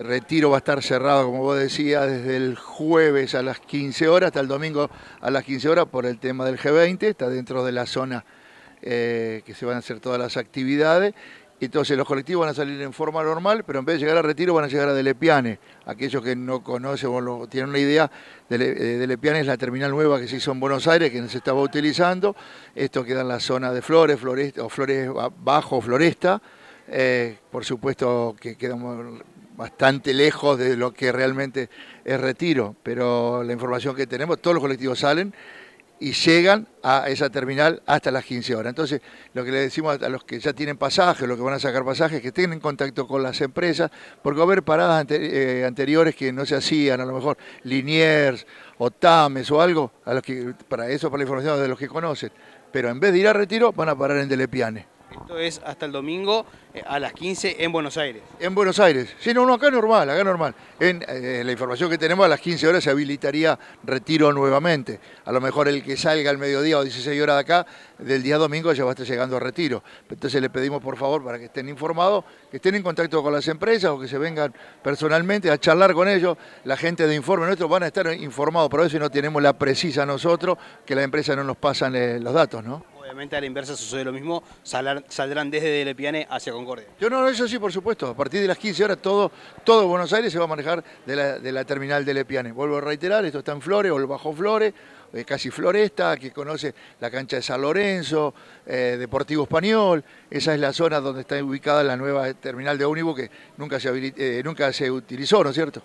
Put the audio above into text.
retiro va a estar cerrado, como vos decías, desde el jueves a las 15 horas hasta el domingo a las 15 horas por el tema del G20, está dentro de la zona eh, que se van a hacer todas las actividades. Entonces los colectivos van a salir en forma normal, pero en vez de llegar a Retiro van a llegar a Delepiane. Aquellos que no conocen o tienen una idea, eh, Delepiane es la terminal nueva que se hizo en Buenos Aires, que no se estaba utilizando. Esto queda en la zona de Flores, Floresta, o Flores Bajo, Floresta. Eh, por supuesto que queda bastante lejos de lo que realmente es retiro, pero la información que tenemos, todos los colectivos salen y llegan a esa terminal hasta las 15 horas. Entonces, lo que le decimos a los que ya tienen pasajes, los que van a sacar pasajes, que estén en contacto con las empresas, porque va a haber paradas eh, anteriores que no se hacían, a lo mejor Liniers o Tames o algo, para eso, para la información de los que conocen. Pero en vez de ir a retiro, van a parar en Delepiane. Esto es hasta el domingo eh, a las 15 en Buenos Aires. En Buenos Aires. Sí, no, no, acá normal, acá normal. En, eh, la información que tenemos a las 15 horas se habilitaría retiro nuevamente. A lo mejor el que salga al mediodía o 16 horas de acá, del día domingo ya va a estar llegando a retiro. Entonces le pedimos por favor para que estén informados, que estén en contacto con las empresas o que se vengan personalmente a charlar con ellos. La gente de informe nuestro van a estar informados, pero eso no tenemos la precisa nosotros, que la empresa no nos pasan eh, los datos, ¿no? Obviamente a la inversa sucede lo mismo, saldrán desde Lepiane hacia Concordia. Yo no, eso sí, por supuesto. A partir de las 15 horas todo, todo Buenos Aires se va a manejar de la, terminal de Lepiane. Vuelvo a reiterar, esto está en Flores, o bajo Flores, eh, casi Floresta, que conoce la cancha de San Lorenzo, eh, Deportivo Español. Esa es la zona donde está ubicada la nueva terminal de ómnibus que nunca se, eh, nunca se utilizó, ¿no es cierto?